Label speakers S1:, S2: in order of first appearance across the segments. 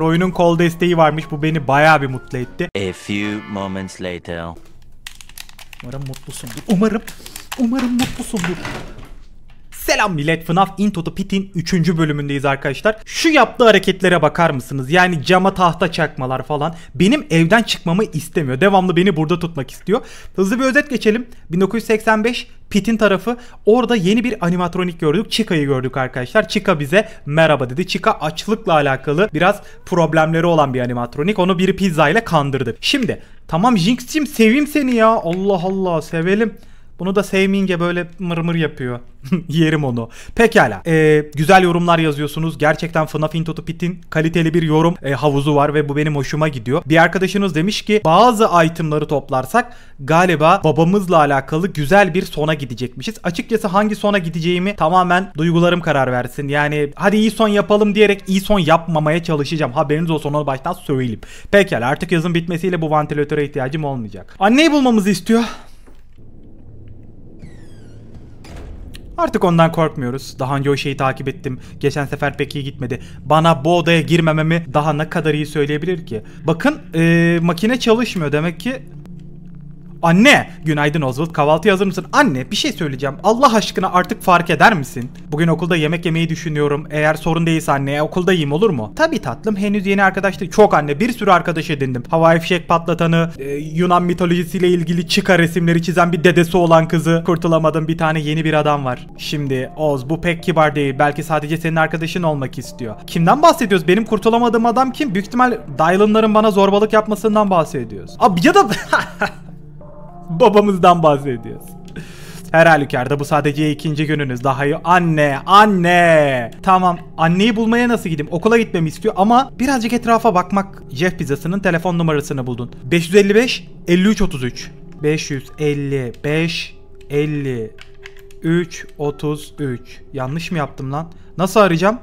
S1: Oyunun kol desteği varmış. Bu beni bayağı bir mutlu etti. A few moments later. Umarım mutlusundur. Umarım, umarım mutlusundur. Selam millet FNAF Into the Pit'in 3. bölümündeyiz arkadaşlar. Şu yaptığı hareketlere bakar mısınız? Yani cama tahta çakmalar falan. Benim evden çıkmamı istemiyor. Devamlı beni burada tutmak istiyor. Hızlı bir özet geçelim. 1985 Pit'in tarafı orada yeni bir animatronik gördük. Chica'yı gördük arkadaşlar. Chica bize merhaba dedi. Chica açlıkla alakalı biraz problemleri olan bir animatronik. Onu bir pizza ile kandırdı. Şimdi tamam Jinx'cim sevim seni ya. Allah Allah sevelim. Bunu da sevmeyince böyle mırmır yapıyor. Yerim onu. Pekala. Ee, güzel yorumlar yazıyorsunuz. Gerçekten FNAF Into the Pit'in kaliteli bir yorum e, havuzu var ve bu benim hoşuma gidiyor. Bir arkadaşınız demiş ki bazı itemları toplarsak galiba babamızla alakalı güzel bir sona gidecekmişiz. Açıkçası hangi sona gideceğimi tamamen duygularım karar versin. Yani hadi iyi son yapalım diyerek iyi son yapmamaya çalışacağım. Haberiniz olsun onu baştan söyleyeyim. Pekala artık yazın bitmesiyle bu ventilatöre ihtiyacım olmayacak. Anneyi bulmamızı istiyor. Artık ondan korkmuyoruz. Daha önce o şeyi takip ettim. Geçen sefer pek iyi gitmedi. Bana bu odaya girmememi daha ne kadar iyi söyleyebilir ki? Bakın ee, makine çalışmıyor. Demek ki Anne! Günaydın Oswald. Kahvaltı hazır mısın? Anne bir şey söyleyeceğim. Allah aşkına artık fark eder misin? Bugün okulda yemek yemeyi düşünüyorum. Eğer sorun değilse anne okulda yiyeyim olur mu? Tabii tatlım henüz yeni arkadaş değil. Çok anne bir sürü arkadaş edindim. Hava fişek patlatanı, e, Yunan mitolojisiyle ilgili çıka resimleri çizen bir dedesi olan kızı. Kurtulamadım bir tane yeni bir adam var. Şimdi Oz bu pek kibar değil. Belki sadece senin arkadaşın olmak istiyor. Kimden bahsediyoruz? Benim kurtulamadığım adam kim? Büyük ihtimal Dylan'ların bana zorbalık yapmasından bahsediyoruz. Abi ya da... Babamızdan bahsediyoruz. Her halükarda bu sadece ikinci gününüz. Daha iyi. Anne, anne. Tamam. Anneyi bulmaya nasıl gideyim? Okula gitmemi istiyor ama birazcık etrafa bakmak. Jeff Pizzası'nın telefon numarasını buldun. 555 53 33. 555 53 33. Yanlış mı yaptım lan? Nasıl arayacağım?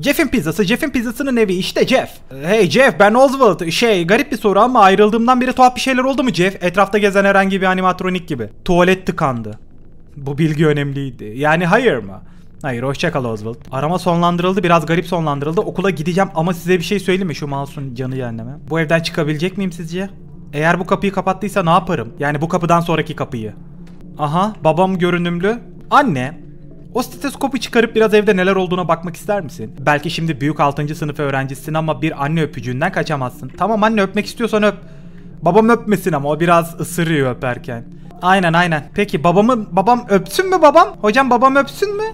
S1: Jeff'in pizzası. Jeff'in pizzasının evi işte Jeff. Hey Jeff ben Oswald. Şey garip bir soru ama ayrıldığımdan beri tuhaf bir şeyler oldu mu Jeff? Etrafta gezen herhangi bir animatronik gibi. Tuvalet tıkandı. Bu bilgi önemliydi. Yani hayır mı? Hayır hoşçakal Oswald. Arama sonlandırıldı biraz garip sonlandırıldı. Okula gideceğim ama size bir şey söyleyeyim mi şu masum canı cehenneme? Bu evden çıkabilecek miyim sizce? Eğer bu kapıyı kapattıysa ne yaparım? Yani bu kapıdan sonraki kapıyı. Aha babam görünümlü. Anne o stetoskopu çıkarıp biraz evde neler olduğuna bakmak ister misin? Belki şimdi büyük 6. sınıf öğrencisin ama bir anne öpücüğünden kaçamazsın. Tamam anne öpmek istiyorsan öp. Babam öpmesin ama o biraz ısırıyor öperken. Aynen aynen. Peki babamı babam öpsün mü babam? Hocam babam öpsün mü?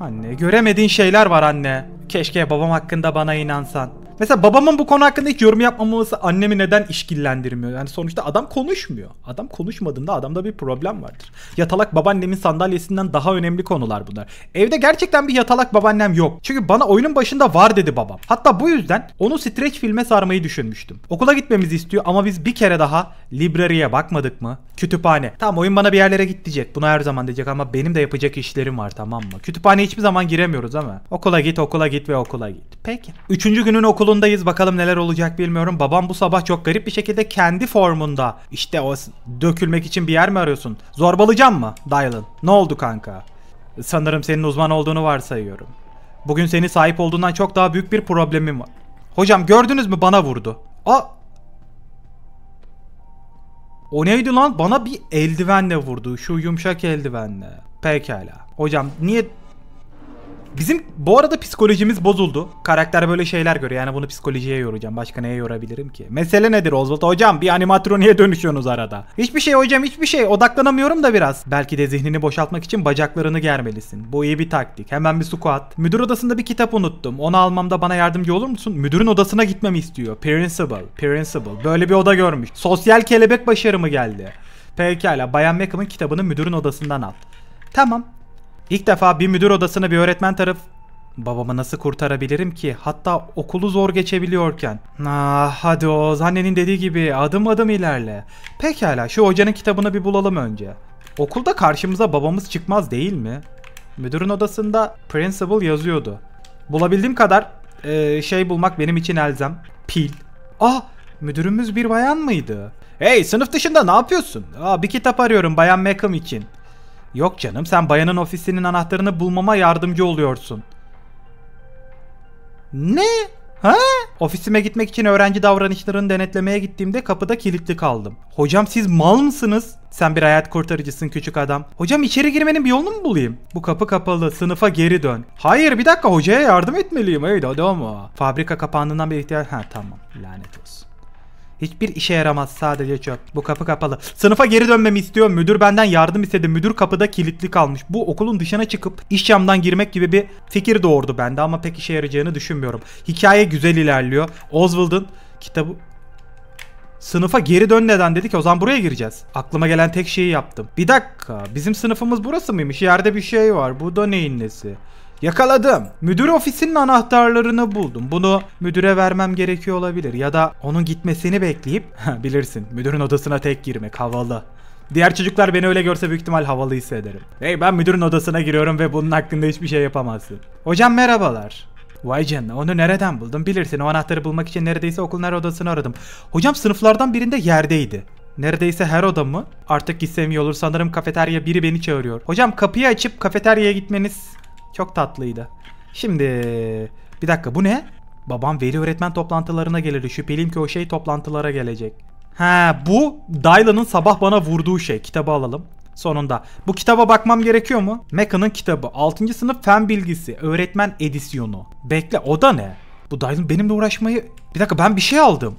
S1: Anne göremediğin şeyler var anne. Keşke babam hakkında bana inansan. Mesela babamın bu konu hakkında hiç yorum yapmaması annemi neden işkillendirmiyor? Yani sonuçta adam konuşmuyor. Adam konuşmadığında adamda bir problem vardır. Yatalak babaannemin sandalyesinden daha önemli konular bunlar. Evde gerçekten bir yatalak babaannem yok. Çünkü bana oyunun başında var dedi babam. Hatta bu yüzden onu streç filme sarmayı düşünmüştüm. Okula gitmemizi istiyor ama biz bir kere daha library'e bakmadık mı? Kütüphane. Tamam oyun bana bir yerlere git diyecek. Buna her zaman diyecek ama benim de yapacak işlerim var tamam mı? Kütüphane hiçbir zaman giremiyoruz ama. Okula git okula git ve okula git. Peki. Üçüncü günün okul okulundayız bakalım neler olacak bilmiyorum. Babam bu sabah çok garip bir şekilde kendi formunda. İşte o dökülmek için bir yer mi arıyorsun? Zorbalayacağım mı Dylan? Ne oldu kanka? Sanırım senin uzman olduğunu varsayıyorum. Bugün senin sahip olduğundan çok daha büyük bir problemim var. Hocam gördünüz mü bana vurdu. A o neydi lan? Bana bir eldivenle vurdu. Şu yumuşak eldivenle. Pekala. Hocam niye Bizim bu arada psikolojimiz bozuldu. Karakter böyle şeyler görüyor. Yani bunu psikolojiye yoracağım. Başka neye yorabilirim ki? Mesele nedir Oswald? Hocam bir animatroniye dönüşüyorsunuz arada. Hiçbir şey hocam hiçbir şey. Odaklanamıyorum da biraz. Belki de zihnini boşaltmak için bacaklarını germelisin. Bu iyi bir taktik. Hemen bir squat. Müdür odasında bir kitap unuttum. Onu almamda bana yardımcı olur musun? Müdürün odasına gitmemi istiyor. Principal. Principal. Böyle bir oda görmüş. Sosyal kelebek başarımı geldi. Pekala. Bayan Mackham'ın kitabını müdürün odasından al. Tamam. İlk defa bir müdür odasını bir öğretmen taraf... Babamı nasıl kurtarabilirim ki? Hatta okulu zor geçebiliyorken. Ah hadi o annenin dediği gibi adım adım ilerle. Pekala şu hocanın kitabını bir bulalım önce. Okulda karşımıza babamız çıkmaz değil mi? Müdürün odasında principal yazıyordu. Bulabildiğim kadar e, şey bulmak benim için elzem. Pil. Ah müdürümüz bir bayan mıydı? Hey sınıf dışında ne yapıyorsun? Aa, ah, bir kitap arıyorum bayan Macam için. Yok canım sen bayanın ofisinin anahtarını bulmama yardımcı oluyorsun. Ne? Ha? Ofisime gitmek için öğrenci davranışlarını denetlemeye gittiğimde kapıda kilitli kaldım. Hocam siz mal mısınız? Sen bir hayat kurtarıcısın küçük adam. Hocam içeri girmenin bir yolunu mu bulayım? Bu kapı kapalı, sınıfa geri dön. Hayır bir dakika hocaya yardım etmeliyim. Haydi hadi ama. Fabrika kapandığından bir ihtiyaç... Ha tamam lanet olsun. Hiçbir işe yaramaz sadece çöp. Bu kapı kapalı. Sınıfa geri dönmemi istiyor. Müdür benden yardım istedi. Müdür kapıda kilitli kalmış. Bu okulun dışına çıkıp iş camdan girmek gibi bir fikir doğurdu bende ama pek işe yarayacağını düşünmüyorum. Hikaye güzel ilerliyor. Oswald'ın kitabı Sınıfa geri dön neden dedi ki o zaman buraya gireceğiz. Aklıma gelen tek şeyi yaptım. Bir dakika bizim sınıfımız burası mıymış? Yerde bir şey var. Bu da neyin nesi? Yakaladım. Müdür ofisinin anahtarlarını buldum. Bunu müdüre vermem gerekiyor olabilir. Ya da onun gitmesini bekleyip bilirsin müdürün odasına tek girmek havalı. Diğer çocuklar beni öyle görse büyük ihtimal havalı hissederim. Hey ben müdürün odasına giriyorum ve bunun hakkında hiçbir şey yapamazsın. Hocam merhabalar. Vay canına onu nereden buldum bilirsin o anahtarı bulmak için neredeyse okulun her odasını aradım. Hocam sınıflardan birinde yerdeydi. Neredeyse her oda mı? Artık gitsem iyi olur sanırım kafeterya biri beni çağırıyor. Hocam kapıyı açıp kafeteryaya gitmeniz çok tatlıydı. Şimdi bir dakika bu ne? Babam veri öğretmen toplantılarına gelir. Şüpheliyim ki o şey toplantılara gelecek. Ha bu Dylan'ın sabah bana vurduğu şey. Kitabı alalım. Sonunda. Bu kitaba bakmam gerekiyor mu? Meka'nın kitabı. 6. sınıf fen bilgisi. Öğretmen edisyonu. Bekle o da ne? Bu Dylan benimle uğraşmayı... Bir dakika ben bir şey aldım.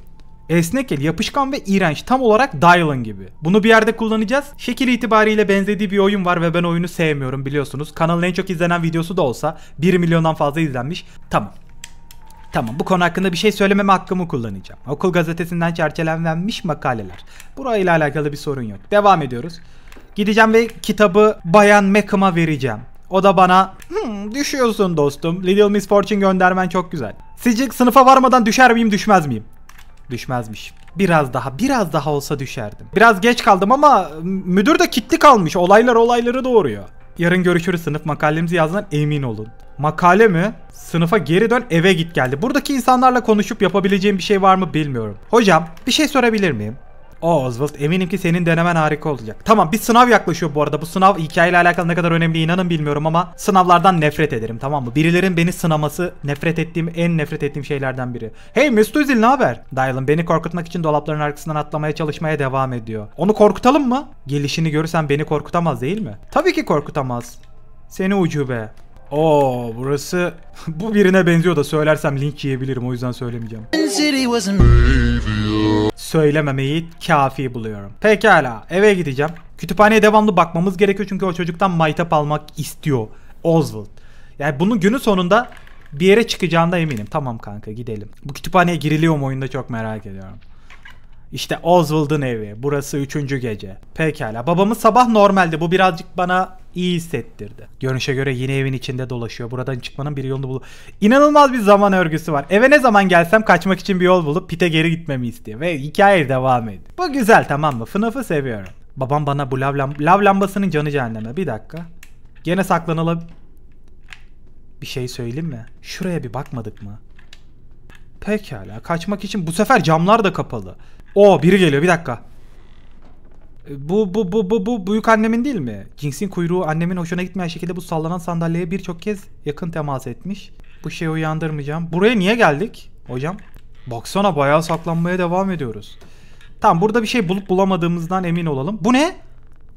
S1: Esnek el, yapışkan ve iğrenç. Tam olarak Dylan gibi. Bunu bir yerde kullanacağız. Şekil itibariyle benzediği bir oyun var ve ben oyunu sevmiyorum biliyorsunuz. Kanalın en çok izlenen videosu da olsa 1 milyondan fazla izlenmiş. Tamam. Tamam bu konu hakkında bir şey söylememe hakkımı kullanacağım. Okul gazetesinden çerçevelenmiş makaleler. Burayla alakalı bir sorun yok. Devam ediyoruz. Gideceğim ve kitabı Bayan Meckham'a vereceğim. O da bana hmm, düşüyorsun dostum. Little Miss Fortune göndermen çok güzel. Sizce sınıfa varmadan düşer miyim düşmez miyim? Düşmezmiş. Biraz daha, biraz daha olsa düşerdim. Biraz geç kaldım ama müdür de kitli kalmış. Olaylar olayları doğuruyor. Yarın görüşürüz sınıf makalemizi yazdan emin olun. Makale mi? Sınıfa geri dön eve git geldi. Buradaki insanlarla konuşup yapabileceğim bir şey var mı bilmiyorum. Hocam bir şey sorabilir miyim? Oswald eminim ki senin denemen harika olacak. Tamam bir sınav yaklaşıyor bu arada. Bu sınav hikayeyle alakalı ne kadar önemli inanın bilmiyorum ama sınavlardan nefret ederim tamam mı? Birilerin beni sınaması nefret ettiğim en nefret ettiğim şeylerden biri. Hey Mesut Özil ne haber? Dylan beni korkutmak için dolapların arkasından atlamaya çalışmaya devam ediyor. Onu korkutalım mı? Gelişini görürsen beni korkutamaz değil mi? Tabii ki korkutamaz. Seni ucube. O, burası bu birine benziyor da söylersem link yiyebilirim o yüzden söylemeyeceğim. Söylememeyi kafi buluyorum. Pekala eve gideceğim. Kütüphaneye devamlı bakmamız gerekiyor çünkü o çocuktan maytap almak istiyor Oswald. Yani bunun günü sonunda bir yere çıkacağına eminim. Tamam kanka gidelim. Bu kütüphaneye giriliyor mu oyunda çok merak ediyorum. İşte Oswald'ın evi. Burası üçüncü gece. Pekala. Babamız sabah normaldi. Bu birazcık bana iyi hissettirdi. Görünüşe göre yine evin içinde dolaşıyor. Buradan çıkmanın bir yolunu bulup... İnanılmaz bir zaman örgüsü var. Eve ne zaman gelsem kaçmak için bir yol bulup pite geri gitmemi istiyor. Ve hikaye devam ediyor. Bu güzel tamam mı? FNAF'ı seviyorum. Babam bana bu lav, lam lav lambasının canı cehenneme. Bir dakika. Gene saklanalım. Bir şey söyleyeyim mi? Şuraya bir bakmadık mı? Pekala. Kaçmak için bu sefer camlar da kapalı. O biri geliyor bir dakika. Bu bu bu bu bu büyük annemin değil mi? Jinx'in kuyruğu annemin hoşuna gitmeyen şekilde bu sallanan sandalyeye birçok kez yakın temas etmiş. Bu şeyi uyandırmayacağım. Buraya niye geldik hocam? Baksana bayağı saklanmaya devam ediyoruz. Tamam burada bir şey bulup bulamadığımızdan emin olalım. Bu ne?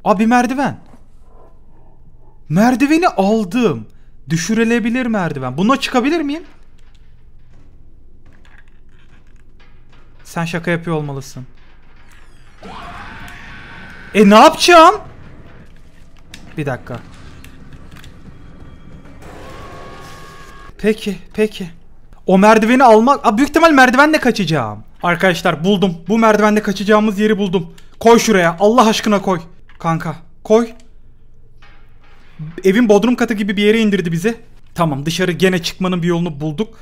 S1: Abi merdiven. Merdiveni aldım. Düşürülebilir merdiven. Buna çıkabilir miyim? Sen şaka yapıyor olmalısın. E ne yapacağım? Bir dakika. Peki, peki. O merdiveni almak... Aa, büyük ihtimal merdivenle kaçacağım. Arkadaşlar buldum. Bu merdivende kaçacağımız yeri buldum. Koy şuraya. Allah aşkına koy. Kanka koy. Evin bodrum katı gibi bir yere indirdi bizi. Tamam dışarı gene çıkmanın bir yolunu bulduk.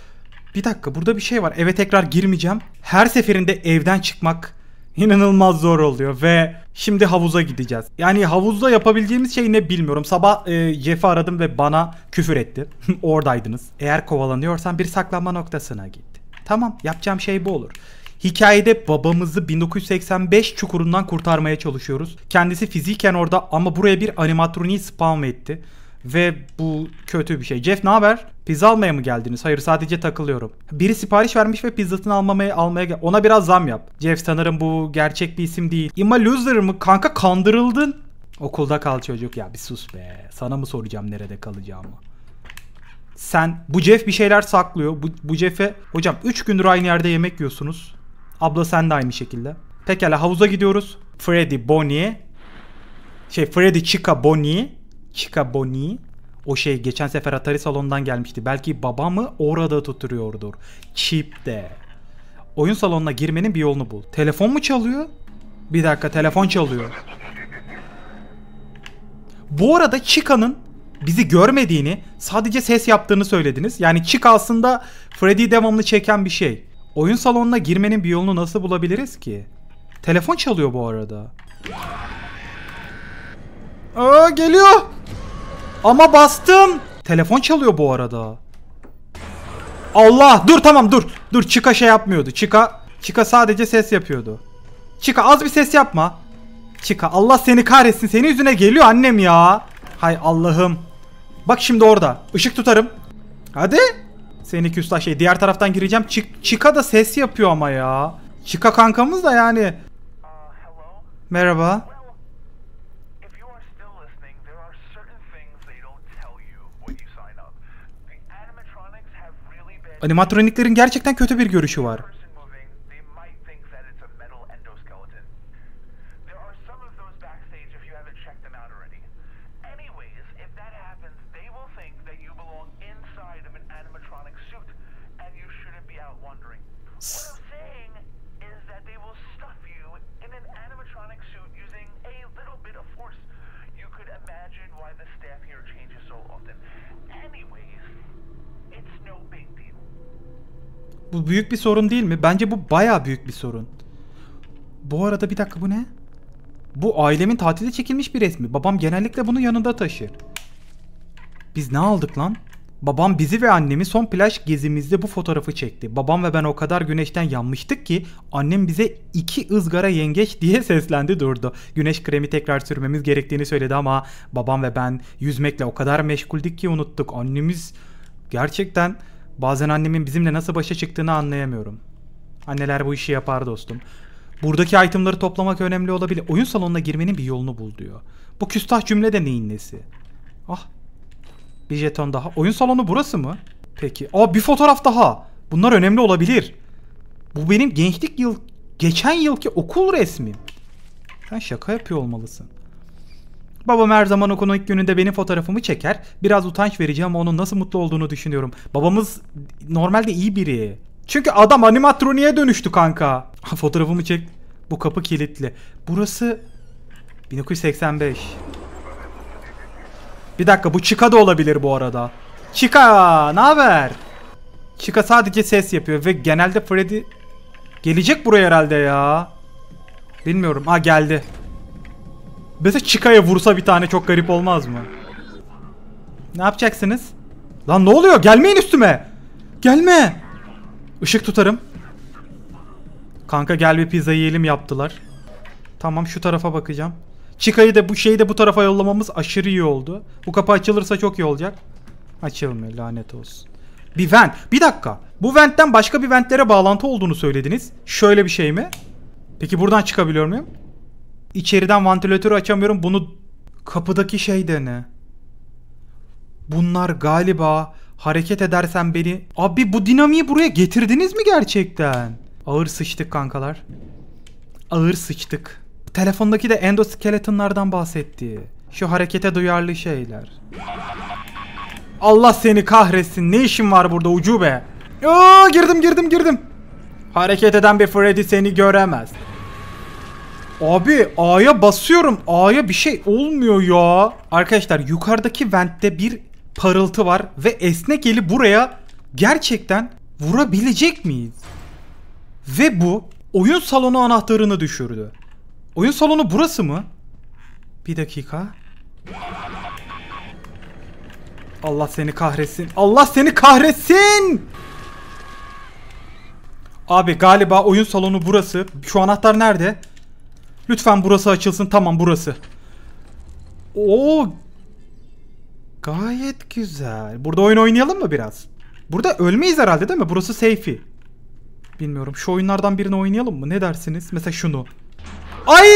S1: Bir dakika burada bir şey var. Eve tekrar girmeyeceğim. Her seferinde evden çıkmak inanılmaz zor oluyor ve şimdi havuza gideceğiz. Yani havuzda yapabileceğimiz şey ne bilmiyorum. Sabah e, Jeff'i aradım ve bana küfür etti. Oradaydınız. Eğer kovalanıyorsan bir saklanma noktasına git. Tamam yapacağım şey bu olur. Hikayede babamızı 1985 çukurundan kurtarmaya çalışıyoruz. Kendisi fiziken orada ama buraya bir animatroniği spam etti. Ve bu kötü bir şey. Jeff ne haber? Pizza almaya mı geldiniz? Hayır sadece takılıyorum. Biri sipariş vermiş ve pizzasını almamaya almaya gel- Ona biraz zam yap. Jeff sanırım bu gerçek bir isim değil. İma loser mı? Kanka kandırıldın. Okulda kal çocuk. Ya bir sus be. Sana mı soracağım nerede kalacağımı? Sen bu Jeff bir şeyler saklıyor. Bu, bu Jeff'e hocam 3 gündür aynı yerde yemek yiyorsunuz. Abla sen de aynı şekilde. Pekala havuza gidiyoruz. Freddy, Bonnie. Şey Freddy, Chica, Bonnie. Chikaboni o şey geçen sefer Atari salonundan gelmişti. Belki babamı orada tutuyordur. Chip de. Oyun salonuna girmenin bir yolunu bul. Telefon mu çalıyor? Bir dakika telefon çalıyor. Bu arada Chicanın bizi görmediğini, sadece ses yaptığını söylediniz. Yani Chica aslında Freddy devamlı çeken bir şey. Oyun salonuna girmenin bir yolunu nasıl bulabiliriz ki? Telefon çalıyor bu arada. Aa geliyor. Ama bastım. Telefon çalıyor bu arada. Allah dur tamam dur. Dur Chica şey yapmıyordu. Chica, Chica sadece ses yapıyordu. Chica az bir ses yapma. Chica Allah seni kahretsin. Senin yüzüne geliyor annem ya. Hay Allah'ım. Bak şimdi orada. Işık tutarım. Hadi. Seni küstah şey. Diğer taraftan gireceğim. Çık Chica da ses yapıyor ama ya. Chica kankamız da yani. Merhaba. Animatroniklerin gerçekten kötü bir görüşü var. büyük bir sorun değil mi? Bence bu baya büyük bir sorun. Bu arada bir dakika bu ne? Bu ailemin tatilde çekilmiş bir resmi. Babam genellikle bunu yanında taşır. Biz ne aldık lan? Babam bizi ve annemi son plaj gezimizde bu fotoğrafı çekti. Babam ve ben o kadar güneşten yanmıştık ki annem bize iki ızgara yengeç diye seslendi durdu. Güneş kremi tekrar sürmemiz gerektiğini söyledi ama babam ve ben yüzmekle o kadar meşguldük ki unuttuk. Annemiz gerçekten Bazen annemin bizimle nasıl başa çıktığını anlayamıyorum. Anneler bu işi yapar dostum. Buradaki itemları toplamak önemli olabilir. Oyun salonuna girmenin bir yolunu bul diyor. Bu küstah cümle de neyin nesi? Ah. Bir jeton daha. Oyun salonu burası mı? Peki. Aa bir fotoğraf daha. Bunlar önemli olabilir. Bu benim gençlik yıl... Geçen yılki okul resmim. Sen şaka yapıyor olmalısın. Babam her zaman okulun ilk gününde benim fotoğrafımı çeker. Biraz utanç vereceğim ama onun nasıl mutlu olduğunu düşünüyorum. Babamız normalde iyi biri. Çünkü adam animatroniğe dönüştü kanka. Fotoğrafımı çek. Bu kapı kilitli. Burası 1985. Bir dakika bu Chica da olabilir bu arada. Chica ne haber? Chica sadece ses yapıyor ve genelde Freddy gelecek buraya herhalde ya. Bilmiyorum. Ha geldi. Mesela Chika'ya vursa bir tane çok garip olmaz mı? Ne yapacaksınız? Lan ne oluyor? Gelmeyin üstüme. Gelme. Işık tutarım. Kanka gel bir pizza yiyelim yaptılar. Tamam şu tarafa bakacağım. Chika'yı da bu şeyi de bu tarafa yollamamız aşırı iyi oldu. Bu kapı açılırsa çok iyi olacak. Açılmıyor lanet olsun. Bir vent. Bir dakika. Bu ventten başka bir ventlere bağlantı olduğunu söylediniz. Şöyle bir şey mi? Peki buradan çıkabiliyor muyum? İçeriden vantilatörü açamıyorum. Bunu kapıdaki şey dene. Bunlar galiba hareket edersen beni... Abi bu dinamiği buraya getirdiniz mi gerçekten? Ağır sıçtık kankalar. Ağır sıçtık. Telefondaki de endoskeletonlardan bahsetti. Şu harekete duyarlı şeyler. Allah seni kahretsin. Ne işin var burada ucube? Aa, girdim girdim girdim. Hareket eden bir Freddy seni göremez. Abi A'ya basıyorum. A'ya bir şey olmuyor ya. Arkadaşlar yukarıdaki ventte bir parıltı var ve esnek eli buraya gerçekten vurabilecek miyiz? Ve bu oyun salonu anahtarını düşürdü. Oyun salonu burası mı? Bir dakika. Allah seni kahretsin. Allah seni kahretsin! Abi galiba oyun salonu burası. Şu anahtar nerede? Nerede? Lütfen burası açılsın. Tamam burası. Oo. Gayet güzel. Burada oyun oynayalım mı biraz? Burada ölmeyiz herhalde değil mi? Burası safe'i. Bilmiyorum. Şu oyunlardan birini oynayalım mı? Ne dersiniz? Mesela şunu. Ay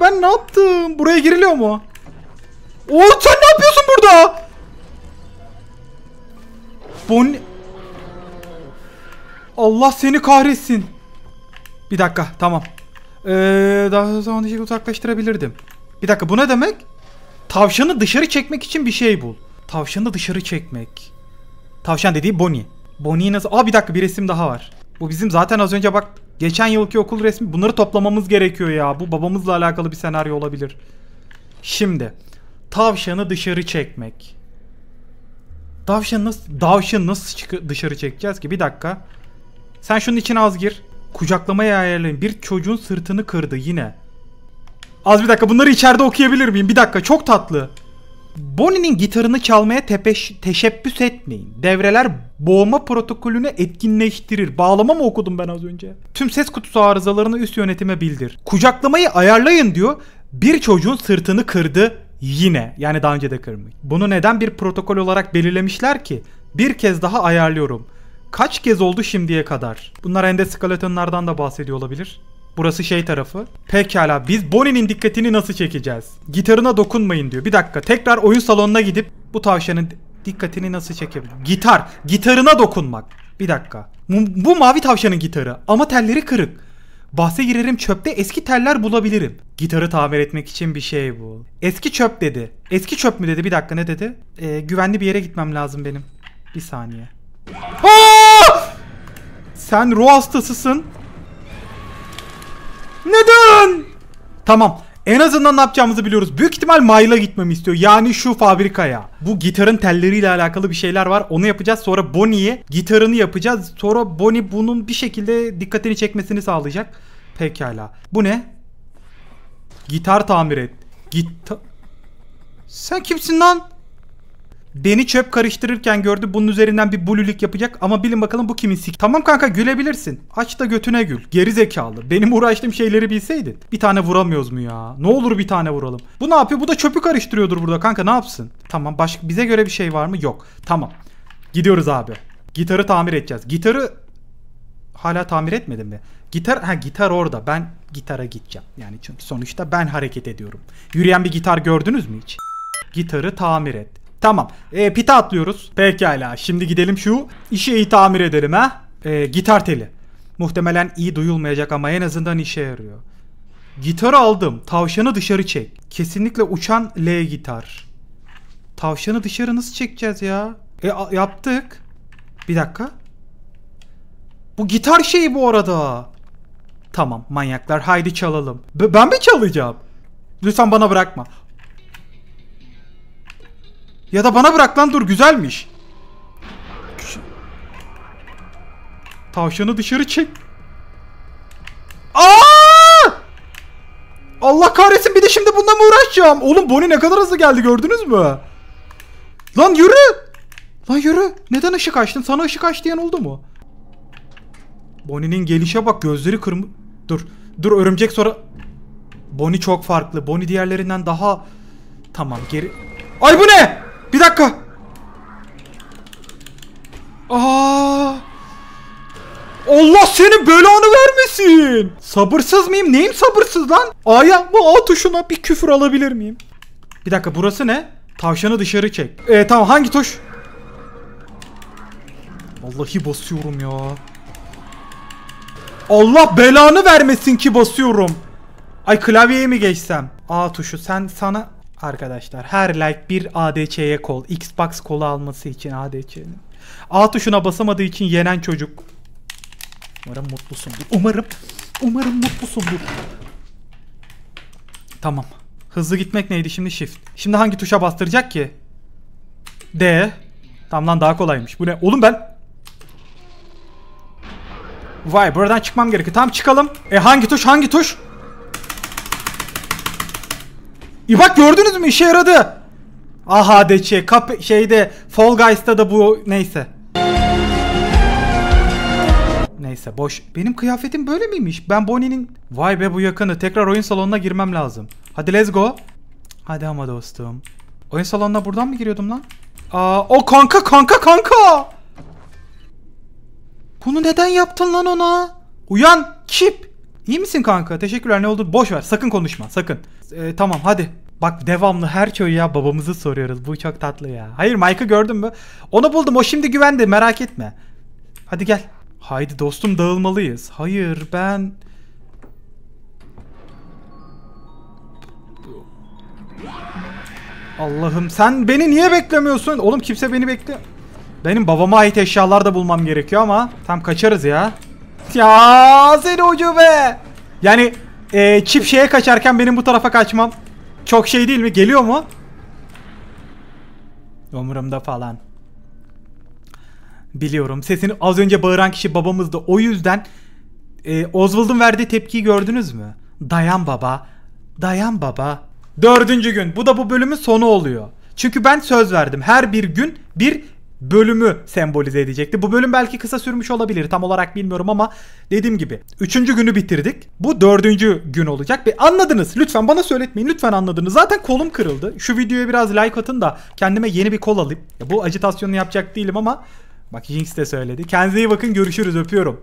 S1: ben ne yaptım? Buraya giriliyor mu? Oğlum sen ne yapıyorsun burada? Bon... Allah seni kahretsin. Bir dakika tamam. Ee, daha hızlı onu şey uzaklaştırabilirdim. Bir dakika bu ne demek? Tavşanı dışarı çekmek için bir şey bul. Tavşanı dışarı çekmek. Tavşan dediği Bonnie. Bonnie nasıl... Aa bir dakika bir resim daha var. Bu bizim zaten az önce bak geçen yılki okul resmi. Bunları toplamamız gerekiyor ya. Bu babamızla alakalı bir senaryo olabilir. Şimdi. Tavşanı dışarı çekmek. Tavşan nasıl, Tavşan nasıl dışarı çekeceğiz ki? Bir dakika. Sen şunun içine az gir. Kucaklamaya ayarlayın. Bir çocuğun sırtını kırdı yine. Az bir dakika bunları içeride okuyabilir miyim? Bir dakika çok tatlı. Bonnie'nin gitarını çalmaya tepeş, teşebbüs etmeyin. Devreler boğma protokolünü etkinleştirir. Bağlama mı okudum ben az önce? Tüm ses kutusu arızalarını üst yönetime bildir. Kucaklamayı ayarlayın diyor. Bir çocuğun sırtını kırdı yine. Yani daha önce de kırmış. Bunu neden bir protokol olarak belirlemişler ki? Bir kez daha ayarlıyorum. Kaç kez oldu şimdiye kadar? Bunlar endeskeletonlardan da bahsediyor olabilir. Burası şey tarafı. Pekala biz Bonnie'nin dikkatini nasıl çekeceğiz? Gitarına dokunmayın diyor. Bir dakika tekrar oyun salonuna gidip bu tavşanın dikkatini nasıl çekebilirim? Gitar. Gitarına dokunmak. Bir dakika. Bu, bu mavi tavşanın gitarı ama telleri kırık. Bahse girerim çöpte eski teller bulabilirim. Gitarı tamir etmek için bir şey bu. Eski çöp dedi. Eski çöp mü dedi bir dakika ne dedi? Ee, güvenli bir yere gitmem lazım benim. Bir saniye. Aa! Sen ruh hastasısın. Neden? Tamam. En azından ne yapacağımızı biliyoruz. Büyük ihtimal Mayla gitmemi istiyor. Yani şu fabrikaya. Bu gitarın telleriyle alakalı bir şeyler var. Onu yapacağız. Sonra Bonnie'ye gitarını yapacağız. Sonra Bonnie bunun bir şekilde dikkatini çekmesini sağlayacak. Pekala. Bu ne? Gitar tamir et. Git. Sen kimsin lan? Beni çöp karıştırırken gördü. Bunun üzerinden bir bululik yapacak ama bilin bakalım bu kimin sik. Tamam kanka gülebilirsin. Aç da götüne gül. Geri zekalı. Benim uğraştığım şeyleri bilseydin. Bir tane vuramıyoruz mu ya? Ne olur bir tane vuralım. Bu ne yapıyor? Bu da çöpü karıştırıyordur burada kanka. Ne yapsın? Tamam başka bize göre bir şey var mı? Yok. Tamam. Gidiyoruz abi. Gitarı tamir edeceğiz. Gitarı hala tamir etmedim mi? Gitar ha gitar orada. Ben gitara gideceğim. Yani çünkü sonuçta ben hareket ediyorum. Yürüyen bir gitar gördünüz mü hiç? Gitarı tamir et. Tamam. E, pite atlıyoruz. Pekala. Şimdi gidelim şu işi iyi tamir edelim ha. E, gitar teli. Muhtemelen iyi duyulmayacak ama en azından işe yarıyor. Gitar aldım. Tavşanı dışarı çek. Kesinlikle uçan L gitar. Tavşanı dışarı nasıl çekeceğiz ya? E yaptık. Bir dakika. Bu gitar şeyi bu arada. Tamam manyaklar haydi çalalım. B ben mi çalacağım? Lütfen bana bırakma. Ya da bana bırak lan dur güzelmiş. Tavşanı dışarı çek. Aa! Allah kahretsin bir de şimdi bununla mı uğraşacağım? Oğlum Bonnie ne kadar hızlı geldi gördünüz mü? Lan yürü! Lan yürü! Neden ışık açtın? Sana ışık aç diyen oldu mu? Bonnie'nin gelişe bak gözleri kırmızı... Dur. Dur örümcek sonra... Bonnie çok farklı. Bonnie diğerlerinden daha... Tamam geri... Ay bu ne? Bir dakika. Aa! Allah seni belanı vermesin. Sabırsız mıyım? Neyim sabırsız lan? A'ya mı A tuşuna bir küfür alabilir miyim? Bir dakika burası ne? Tavşanı dışarı çek. Ee tamam hangi tuş? Vallahi basıyorum ya. Allah belanı vermesin ki basıyorum. Ay klavyeye mi geçsem? A tuşu sen sana arkadaşlar. Her like bir ADC'ye kol. Xbox kolu alması için ADC'nin. A tuşuna basamadığı için yenen çocuk. Umarım mutlusundur. Umarım. Umarım mutlusundur. Tamam. Hızlı gitmek neydi şimdi shift. Şimdi hangi tuşa bastıracak ki? D. Tamam lan daha kolaymış. Bu ne? Oğlum ben. Vay buradan çıkmam gerekiyor. Tamam çıkalım. E hangi tuş hangi tuş? E bak gördünüz mü işe yaradı. Aha deçi, şey, kap şeyde Fall Guys'ta da bu neyse. Neyse boş. Benim kıyafetim böyle miymiş? Ben Bonnie'nin... Vay be bu yakını. Tekrar oyun salonuna girmem lazım. Hadi let's go. Hadi ama dostum. Oyun salonuna buradan mı giriyordum lan? Aa, o kanka kanka kanka. Bunu neden yaptın lan ona? Uyan kip. İyi misin kanka? Teşekkürler ne oldu? Boş ver. Sakın konuşma. Sakın. Ee, tamam hadi. Bak devamlı her köy ya babamızı soruyoruz. Bu çok tatlı ya. Hayır Mike'ı gördün mü? Onu buldum. O şimdi güvende. Merak etme. Hadi gel. Haydi dostum dağılmalıyız. Hayır ben... Allah'ım sen beni niye beklemiyorsun? Oğlum kimse beni bekle. Benim babama ait eşyalar da bulmam gerekiyor ama tam kaçarız ya. Ya seni ucube. Yani e, ee, çip şeye kaçarken benim bu tarafa kaçmam çok şey değil mi? Geliyor mu? Umurumda falan. Biliyorum. Sesini az önce bağıran kişi babamızdı. O yüzden e, Oswald'ın verdiği tepkiyi gördünüz mü? Dayan baba. Dayan baba. Dördüncü gün. Bu da bu bölümün sonu oluyor. Çünkü ben söz verdim. Her bir gün bir bölümü sembolize edecekti. Bu bölüm belki kısa sürmüş olabilir tam olarak bilmiyorum ama dediğim gibi. Üçüncü günü bitirdik. Bu dördüncü gün olacak ve anladınız. Lütfen bana söyletmeyin. Lütfen anladınız. Zaten kolum kırıldı. Şu videoya biraz like atın da kendime yeni bir kol alayım. Ya bu acitasyonu yapacak değilim ama bak Jinx de söyledi. Kendinize iyi bakın. Görüşürüz. Öpüyorum.